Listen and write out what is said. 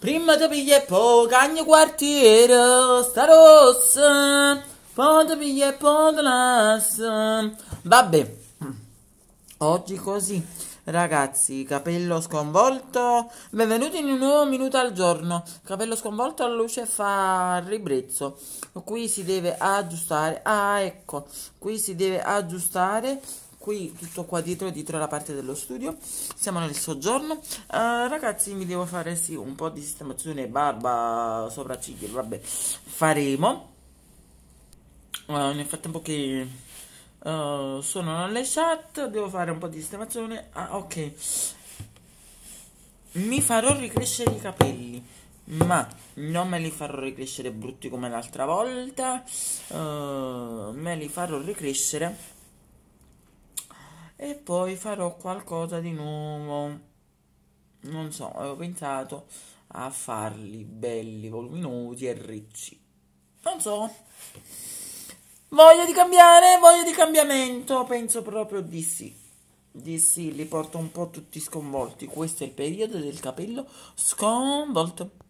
Prima di pigliare e poi cagno quartiere, sta rossa, poi ti pigliare e poi lassa. Vabbè, oggi così. Ragazzi, capello sconvolto, benvenuti in un nuovo minuto al giorno. Capello sconvolto alla luce fa ribrezzo. Qui si deve aggiustare, ah ecco, qui si deve aggiustare qui tutto qua dietro, dietro la parte dello studio. Siamo nel soggiorno. Uh, ragazzi, mi devo fare sì un po' di sistemazione barba, sopracciglia, vabbè, faremo. Uh, nel frattempo che uh, sono nelle chat, devo fare un po' di sistemazione. Ah, ok. Mi farò ricrescere i capelli ma non me li farò ricrescere brutti come l'altra volta, uh, me li farò ricrescere e poi farò qualcosa di nuovo. Non so, avevo pensato a farli belli, voluminosi e ricci. Non so. Voglio di cambiare, voglio di cambiamento, penso proprio di sì. Di sì, li porto un po' tutti sconvolti. Questo è il periodo del capello sconvolto.